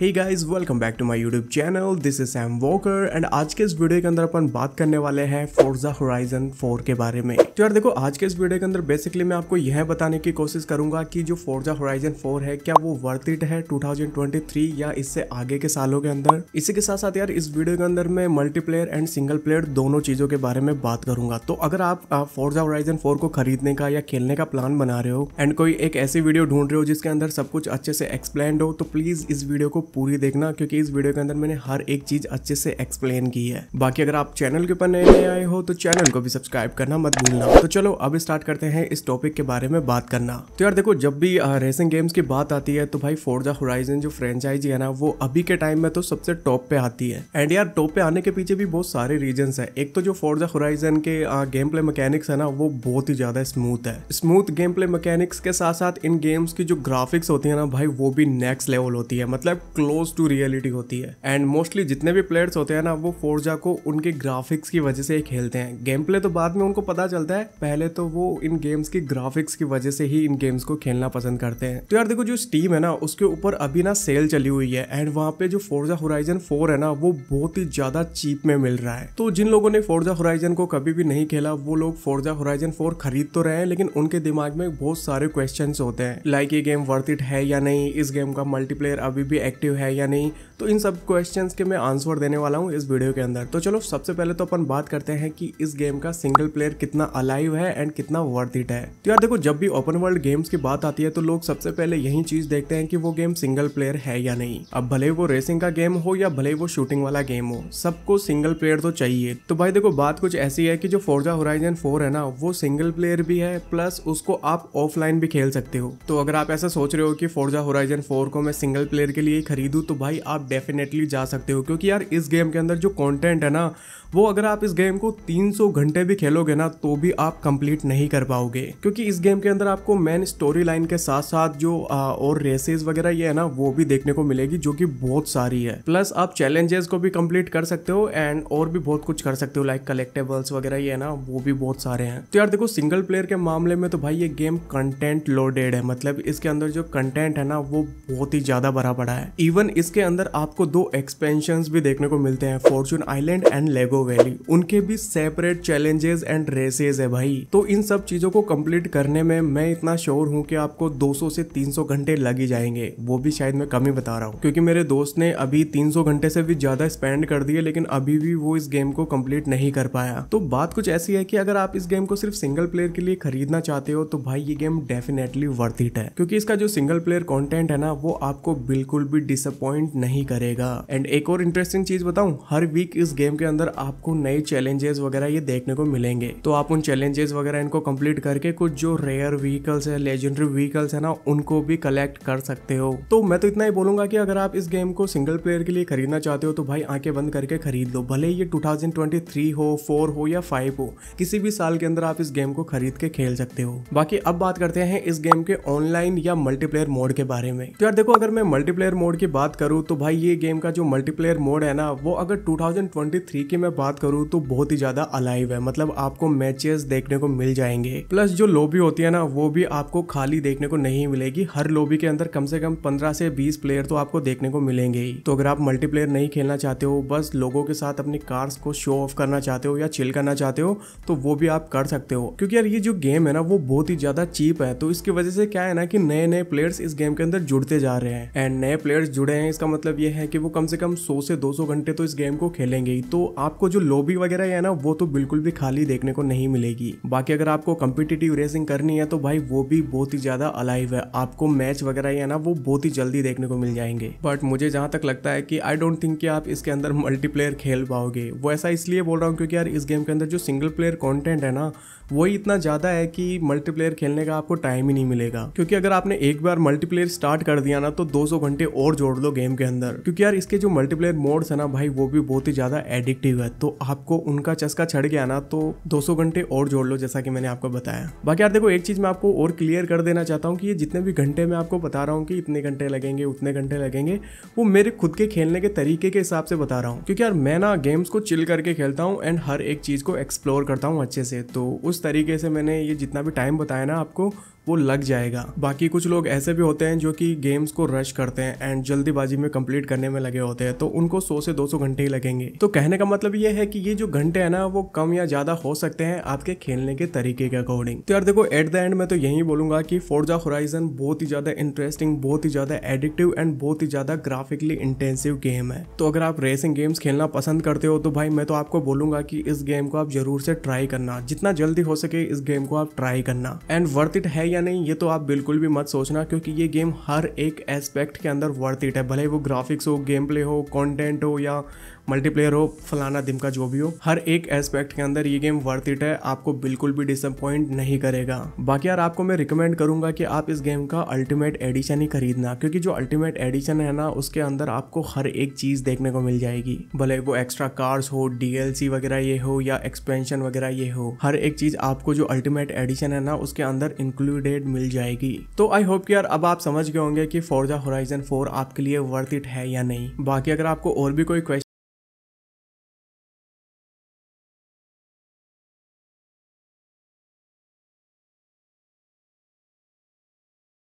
hey guys welcome back to my YouTube channel this is Sam Walker and आज के इस video के अंदर अपन बात करने वाले हैं फोर्जा होराइजन 4 के बारे में तो यार देखो आज के इस वीडियो के अंदर बेसिकली मैं आपको यह बताने की कोशिश करूंगा कि जो फोर्जा होराइजन 4 है क्या वो वर्थ इट है 2023 या इससे आगे के सालों के अंदर इसी के साथ साथ यार इस वीडियो के अंदर मैं मल्टीप्लेयर एंड सिंगल प्लेयर दोनों चीजों के बारे में बात करूंगा तो अगर आप फोर्जा होराइजन फोर को खरीदने का या खेलने का प्लान बना रहे हो एंड कोई एक ऐसी वीडियो ढूंढ रहे हो जिसके अंदर सब कुछ अच्छे से एक्सप्लेन हो तो प्लीज इस वीडियो को पूरी देखना क्योंकि इस वीडियो के अंदर मैंने हर एक चीज अच्छे से एक्सप्लेन की है बाकी अगर आप चैनल के ऊपर नए नए आए हो तो चैनल को भी सब्सक्राइब करना मत भूलना तो चलो अब स्टार्ट करते हैं इस टॉपिक के बारे में बात करना तो यार देखो जब भी रेसिंग गेम्स की बात आती है तो भाई फोर्जा होराइजन जो फ्रेंचाइजी है ना वो अभी के टाइम में तो सबसे टॉप पे आती है एंड यार टॉप पे आने के पीछे भी बहुत सारे रीजन है एक तो जो फोर्जा होराइजन के गेम प्ले मैकेनिक्स है ना वो बहुत ही ज्यादा स्मूथ है स्मूथ गेम प्ले मैकेनिक्स के साथ साथ इन गेम्स की जो ग्राफिक्स होती है ना भाई वो भी नेक्स्ट लेवल होती है मतलब क्लोज टू रियलिटी होती है एंड मोस्टली जितने भी प्लेयर्स होते हैं ना वो फोर्जा को उनके ग्राफिक्स की वजह से ही खेलते हैं गेम प्ले तो बाद में उनको पता चलता है पहले तो वो इन गेम्स की ग्राफिक्स की वजह से ही इन गेम्स को खेलना पसंद करते हैं तो यार देखो जो स्टीम है ना उसके ऊपर अभी ना सेल चली हुई है एंड वहाँ पे जो फोर्जा होराइजन फोर है ना वो बहुत ही ज्यादा चीप में मिल रहा है तो जिन लोगों ने फोर्जा होराइजन को कभी भी नहीं खेला वो लोग फोर्जा होराइजन फोर खरीद तो रहे हैं लेकिन उनके दिमाग में बहुत सारे क्वेश्चन होते हैं लाइक ये गेम वर्थ इट है या नहीं इस गेम का मल्टीप्लेयर अभी भी एक्टिव इफेक्टिव है या नहीं तो इन सब क्वेश्चंस के मैं आंसर देने वाला हूँ इस वीडियो के अंदर तो चलो सबसे पहले तो अपन बात करते हैं कि इस गेम का सिंगल प्लेयर कितना अलाइव है एंड कितना वर्थ इट है तो यार देखो जब भी ओपन वर्ल्ड गेम्स की बात आती है तो लोग सबसे पहले यही चीज देखते हैं कि वो गेम सिंगल प्लेयर है या नहीं अब भले वो रेसिंग का गेम हो या भले वो शूटिंग वाला गेम हो सबको सिंगल प्लेयर तो चाहिए तो भाई देखो बात कुछ ऐसी है कि जो फोर्जा होराइजन फोर है ना वो सिंगल प्लेयर भी है प्लस उसको आप ऑफलाइन भी खेल सकते हो तो अगर आप ऐसा सोच रहे हो कि फोर्जा होराइजन फोर को मैं सिंगल प्लेयर के लिए खरीदूँ तो भाई आप डेफिनेटली जा सकते हो क्योंकि यार इस गेम के अंदर जो कॉन्टेंट है ना वो अगर आप इस गेम को 300 घंटे भी खेलोगे ना तो भी आप कंप्लीट नहीं कर पाओगे क्योंकि इस गेम के अंदर आपको मेन स्टोरी लाइन के साथ साथ जो आ, और रेसेस वगैरह ये है ना वो भी देखने को मिलेगी जो कि बहुत सारी है प्लस आप चैलेंजेस को भी कंप्लीट कर सकते हो एंड और भी बहुत कुछ कर सकते हो लाइक कलेक्टेबल्स वगैरह ये है ना वो भी बहुत सारे हैं तो यार देखो सिंगल प्लेयर के मामले में तो भाई ये गेम कंटेंट लोडेड है मतलब इसके अंदर जो कंटेंट है ना वो बहुत ही ज्यादा भरा पड़ा है इवन इसके अंदर आपको दो एक्सपेंशन भी देखने को मिलते हैं Fortune Island and Lego Valley उनके भी सेपरेट चैलेंजेस एंड रेसेस है भाई तो इन सब चीजों को कंप्लीट करने में मैं इतना श्योर हूँ कि आपको 200 से 300 घंटे लग ही जाएंगे वो भी शायद मैं कम ही बता रहा हूँ क्योंकि मेरे दोस्त ने अभी 300 घंटे से भी ज्यादा स्पेंड कर दिए लेकिन अभी भी वो इस गेम को कम्प्लीट नहीं कर पाया तो बात कुछ ऐसी है की अगर आप इस गेम को सिर्फ सिंगल प्लेयर के लिए खरीदना चाहते हो तो भाई ये गेम डेफिनेटली वर्थ इट है क्योंकि इसका जो सिंगल प्लेयर कॉन्टेंट है ना वो आपको बिल्कुल भी डिसअपॉइंट नहीं करेगा एंड एक और इंटरेस्टिंग चीज बताऊ हर वीक इस गेम के अंदर आपको नए चैलेंजेस वगैरह ये देखने को मिलेंगे तो आप उन चैलेंजेस वगैरह इनको कंप्लीट करके कुछ जो रेयर व्हीकल्स है लेजेंडरी व्हीकल्स है ना उनको भी कलेक्ट कर सकते हो तो मैं तो इतना ही बोलूंगा कि अगर आप इस गेम को सिंगल प्लेयर के लिए खरीदना चाहते हो तो भाई आंखें बंद करके खरीद लो भले ये टू हो फोर हो या फाइव हो किसी भी साल के अंदर आप इस गेम को खरीद के खेल सकते हो बाकी अब बात करते हैं इस गेम के ऑनलाइन या मल्टीप्लेयर मोड के बारे में तो यार देखो अगर मैं मल्टीप्लेयर मोड की बात करूँ तो भाई ये गेम का जो मल्टीप्लेयर मोड है ना वो अगर टू की मैं मैं बात करूँ तो बहुत ही ज़्यादा अलाइव है मतलब आपको मैचेस देखने को मिल जाएंगे प्लस जो लोबी होती है ना वो भी आपको खाली देखने को नहीं मिलेगी हर लोबी के अंदर कम से कम पंद्रह से बीस प्लेयर तो आपको देखने को मिलेंगे ही तो अगर आप मल्टीप्लेयर नहीं खेलना चाहते हो बस लोगों के साथ अपनी कार्स को शो ऑफ करना चाहते हो या चिल करना चाहते हो तो वो भी आप कर सकते हो क्योंकि यार ये जो गेम है ना वो बहुत ही ज़्यादा चीप है तो इसकी वजह से क्या है ना कि नए नए प्लेयर्स इस गेम के अंदर जुड़ते जा रहे हैं एंड नए प्लेयर्स जुड़े हैं इसका मतलब ये है कि वो कम से कम सौ से दो घंटे तो इस गेम को खेलेंगे ही तो आपको आपको जो लोबी वगैरह है ना वो तो बिल्कुल भी खाली देखने को नहीं मिलेगी बाकी अगर आपको कम्पिटेटिव रेसिंग करनी है तो भाई वो भी बहुत ही ज्यादा अलाइव है आपको मैच वगैरह है ना वो बहुत ही जल्दी देखने को मिल जाएंगे बट मुझे जहां तक लगता है कि आई डोंट थिंक कि आप इसके अंदर मल्टीप्लेयर खेल पाओगे वो ऐसा इसलिए बोल रहा हूँ क्योंकि यार इस गेम के अंदर जो सिंगल प्लेयर कॉन्टेंट है ना वही इतना ज़्यादा है कि मल्टीप्लेयर खेलने का आपको टाइम ही नहीं मिलेगा क्योंकि अगर आपने एक बार मल्टीप्लेयर स्टार्ट कर दिया ना तो 200 घंटे और जोड़ दो गेम के अंदर क्योंकि यार इसके जो मल्टीप्लेयर मोड्स है ना भाई वो भी बहुत ही ज़्यादा एडिक्टिव है तो आपको उनका चस्का छड़ गया ना तो 200 घंटे और जोड़ लो जैसा कि मैंने आपको बताया बाकी यार देखो एक चीज़ मैं आपको और क्लियर कर देना चाहता हूँ कि ये जितने भी घंटे मैं आपको बता रहा हूँ कि इतने घंटे लगेंगे उतने घंटे लगेंगे वो मेरे खुद के खेलने के तरीके के हिसाब से बता रहा हूँ क्योंकि यार मैं ना गेम्स को चिल करके खेलता हूँ एंड हर एक चीज़ को एक्सप्लोर करता हूँ अच्छे से तो उस तरीके से मैंने ये जितना भी टाइम बताया ना आपको वो लग जाएगा बाकी कुछ लोग ऐसे भी होते हैं जो कि गेम्स को रश करते हैं एंड जल्दीबाजी में कंप्लीट करने में लगे होते हैं तो उनको 100 से 200 घंटे ही लगेंगे तो कहने का मतलब ये है कि ये जो घंटे है ना वो कम या ज़्यादा हो सकते हैं आपके खेलने के तरीके के अकॉर्डिंग तो यार देखो एट द एंड मैं तो यही बोलूंगा कि फोर्जा होराइजन बहुत ही ज़्यादा इंटरेस्टिंग बहुत ही ज़्यादा एडिक्टिव एंड बहुत ही ज़्यादा ग्राफिकली इंटेंसिव गेम है तो अगर आप रेसिंग गेम्स खेलना पसंद करते हो तो भाई मैं तो आपको बोलूंगा की इस गेम को आप जरूर से ट्राई करना जितना जल्दी हो सके इस गेम को आप ट्राई करना एंड वर्थ इट है या नहीं ये तो आप बिल्कुल भी मत सोचना क्योंकि ये गेम हर एक एस्पेक्ट के अंदर वर्थ इट है भले वो ग्राफिक्स हो गेम प्ले हो कॉन्टेंट हो या मल्टीप्लेयर हो फलाना दिमका जो भी हो हर एक एस्पेक्ट के अंदर ये गेम वर्थ इट है आपको बिल्कुल भी डिसअपॉइंट नहीं करेगा बाकी यार आपको मैं रिकमेंड करूंगा कि आप इस गेम का अल्टीमेट एडिशन ही खरीदना क्योंकि जो अल्टीमेट एडिशन है ना उसके अंदर आपको हर एक चीज देखने को मिल जाएगी भले वो एक्स्ट्रा कार्स हो डीएलसी वगैरह ये हो या एक्सपेंशन वगैरह ये हो हर एक चीज आपको जो अल्टीमेट एडिशन है ना उसके अंदर इंक्लूडेड मिल जाएगी तो आई होप यार अब आप समझ गए होंगे कि फोर्जा होराइजन फोर आपके लिए वर्थ इट है या नहीं बाकी अगर आपको और भी कोई क्वेश्चन